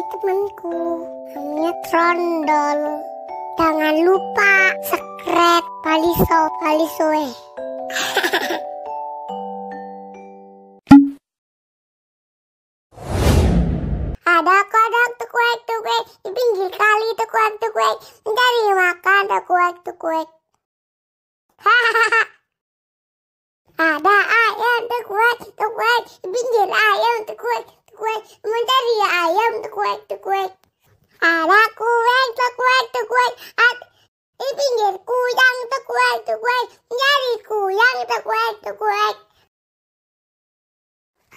dari temanku namanya Trondol jangan lupa sekret paliso palisoe eh. ada kodok tukwek tukwek di pinggir kali tukwek tukwek mencari makan tukwek tukwek ada ayam tukwek tukwek di pinggir ayam tukwek kuek, bentar ya ayam tekuek tekuek. Ada kuek tekuek tekuek, at di pinggir kuyang tekuek tekuek, nyari kuyang tekuek tekuek.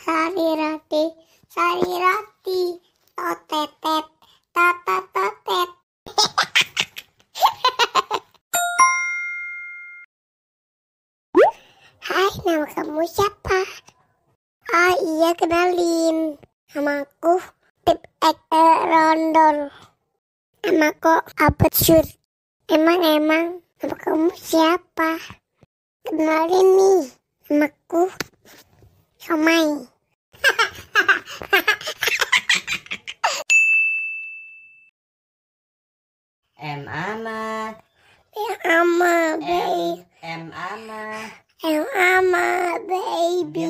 Sari roti, sari roti, otet Sur. Emang emang apa kamu siapa? Kenalin nih, namaku Somai. M Ama. B Ama, baby. M Ama. M Ama, baby.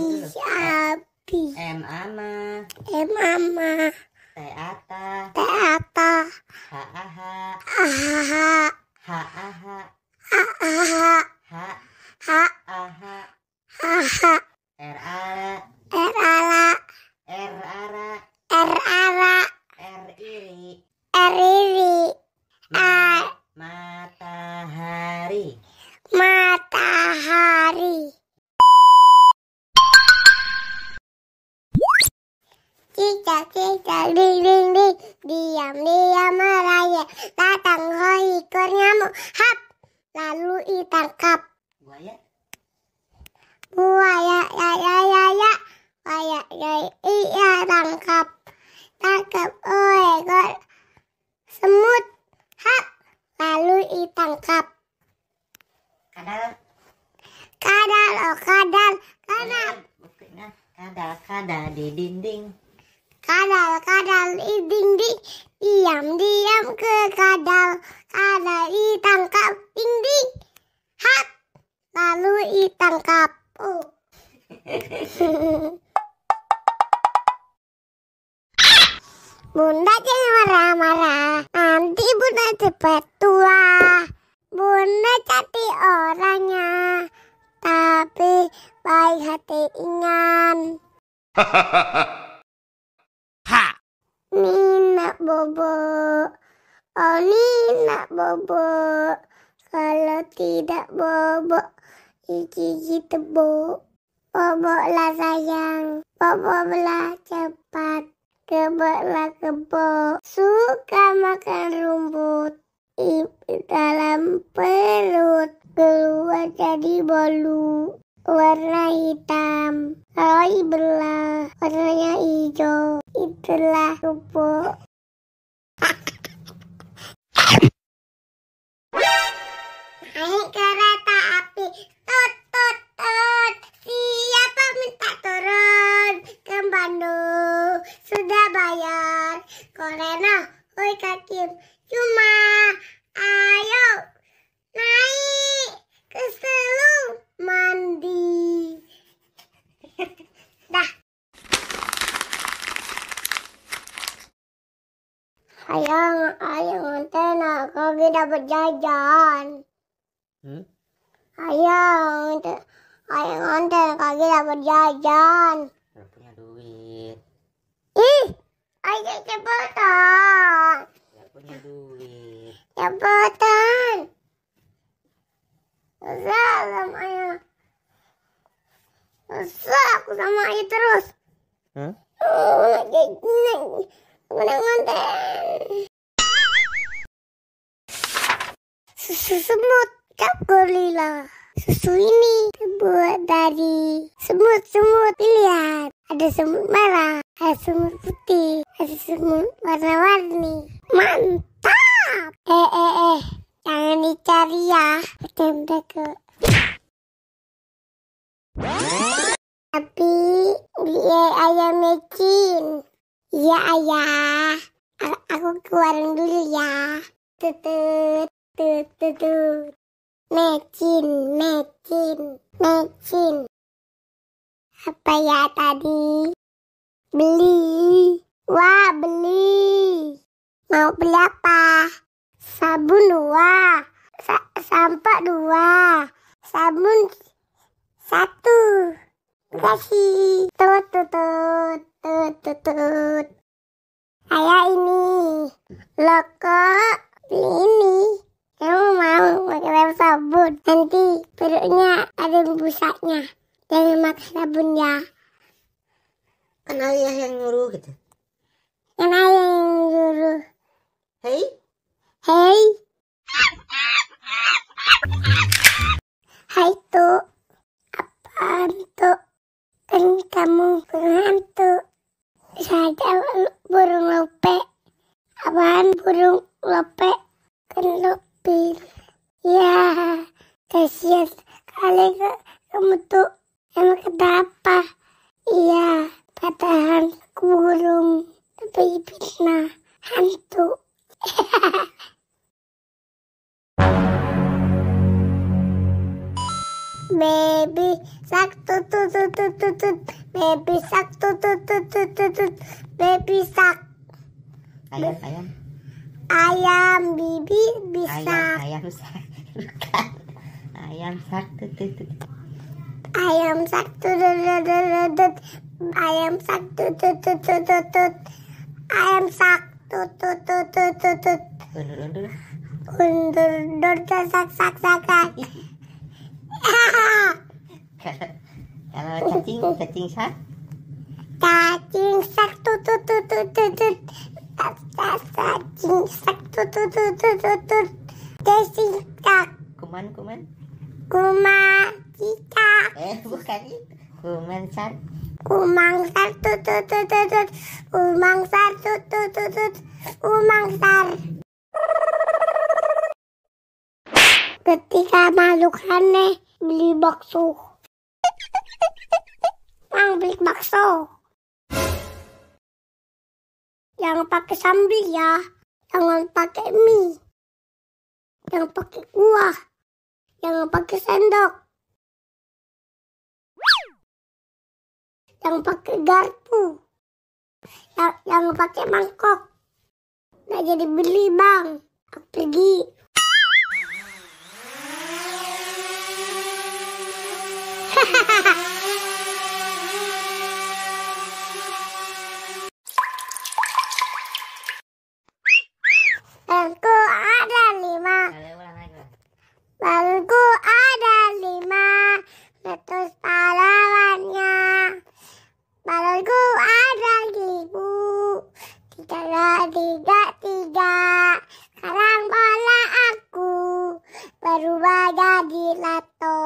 Abi. M Ama. M Ama. Teata. Teata. Haaha. Ahaha. Haaha. Aaha. Ha. Haaha. Haha. Erala. Erala. Erara. Erara. Eriri. Eriri. Ah. Matahari. mat cerita ding ding ding diam diam merayap datang koi ikut nyamuk hap lalu ditangkap buaya buaya ya ya ya ya buaya ya iya tangkap tangkap ditangkap. Oh. Bunda jangan marah-marah, nanti bunda cepat tua. Bunda cantik orangnya, tapi baik hati ingan. ha. Nina bobo, oh Nina bobo, kalau tidak bobo Gigi gitu bu. Boboklah sayang, boboklah cepat. Keboklah kebo suka makan rumput. Ibu dalam perut, keluar jadi bolu. Warna hitam, kalau lah warnanya hijau. Itulah rumput. Korena, oi Kakim, cuma ayo naik ke selung mandi. Dah. Ayang, ayang, tena, kau tidak berjajan. Hmm? Ayang, ayang, tena, kau tidak berjajan. ayah jabatan. Ya punya duit. Jabatan. Susah sama ayah. Susah aku sama ayah terus. Hah? Aku oh, nak jadi nanti. Susah semut. Kau kulilah. susu ini terbuat dari semut-semut Lihat, Ada semut merah, ada semut putih, ada semut warna-warni. Mantap! Eh, eh, eh. Jangan dicari ya. Kata ke. Tapi dia ayam mecin. Iya ayah. Aku keluarin dulu ya. tutut, tutut. Mecin, mecin, mecin. Apa ya tadi? Beli. Wah, beli. Mau beli apa? Sabun dua. Sa sampo dua. Sabun satu. Kasih. Tut, tut, tut, tut, tut, tut. Saya ini. Loko beli ini. Kamu mau pakai lem sabun? Nanti perutnya ada busanya. Jangan makan sabun ya. Kan ayah yang nyuruh gitu. Kan ayah yang nyuruh. Hei? Hei? Hai tuh. apa tuh? Kan kamu berhantu. Saya burung lope. Apaan burung lope? Kan lope pil. Ya, kasihan kali ke, kamu tuh emang kenapa? Iya, patahan kurung tapi fitnah hantu. baby sak tut tut tut tut baby sak tut tut tut tut baby sak ayam ayam ayam bibi bisa ayam ayam ayam sak tutut ayam sak tutut tutut ayam sak tutut tutut tutut ayam sak tutut tutut tutut undur undur undur sak sak sak sak kalau cacing cacing sak cacing sak tutut tutut tutut kuman kuman kuman kita eh bukan itu kuman sar kumang sar tut tut tut tut kumang sar tut tut tut tut kumang sar ketika makhluk aneh beli bakso Mang beli bakso Jangan pakai sambil ya. Jangan pakai mie. Jangan pakai kuah. Jangan pakai sendok. Jangan pakai garpu. Jangan ya, pakai mangkok. Nggak jadi beli bang. Aku pergi. ha! Bangku ada lima. Bangku ada lima. Terus pahlawannya. Bangku ada ribu. Tiga, tiga, tiga. Sekarang bola aku berubah jadi lato.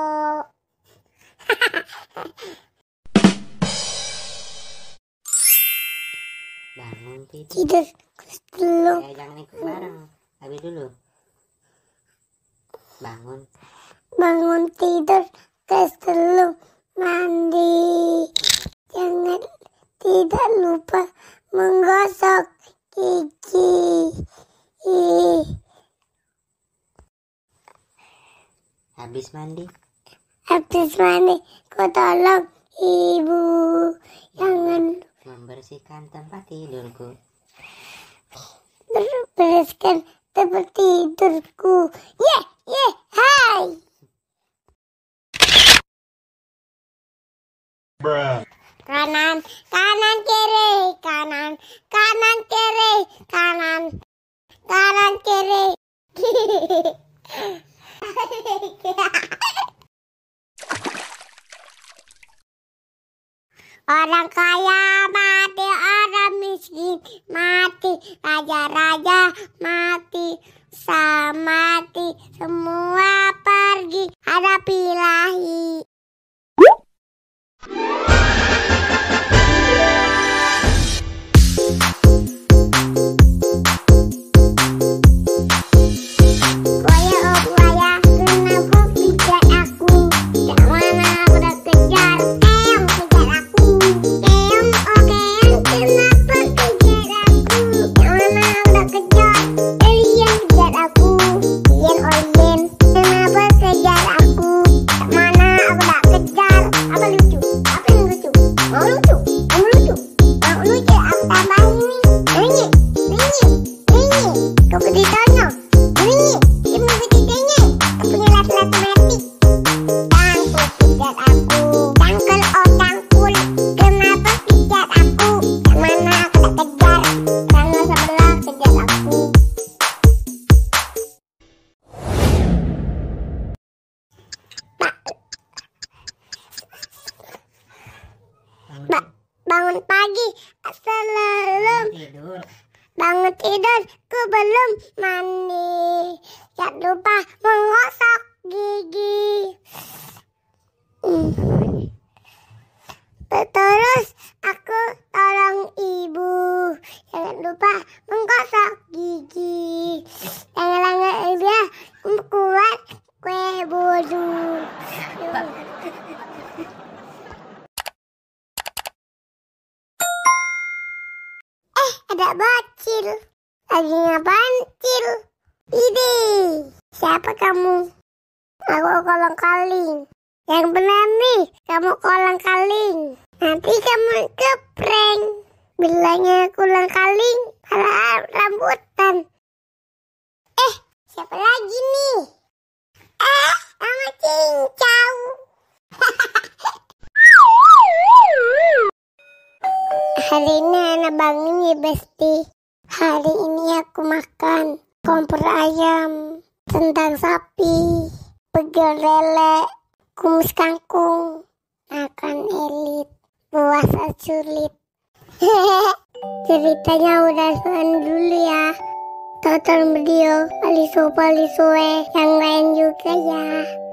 Bangun tidur. Kesel. Eh, ya, jangan ikut bareng. Habis dulu. Bangun. Bangun tidur kesel mandi. Jangan tidak lupa menggosok gigi. Habis mandi. Habis mandi, ku tolong ibu. Jangan membersihkan tempat tidurku. Pryskiem Pepperty Turku. Yeah, yeah, hi! Bruh. raja-raja mati, sama mati semua. ba bangun pagi selalu bangun tidur ku belum mandi jangan lupa menggosok gigi hmm. terus aku tolong ibu jangan lupa menggosok gigi kaling. Nanti kamu kepreng. Bilangnya kulang kaling, malah rambutan. Eh, siapa lagi nih? Eh, sama cincau. Hari ini anak bangun ya Besti. Hari ini aku makan kompor ayam, tendang sapi, pegel lele, kumis kangkung, akan elit puasa sulit ceritanya udah selesai dulu ya tonton video Aliso Palisoe yang lain juga ya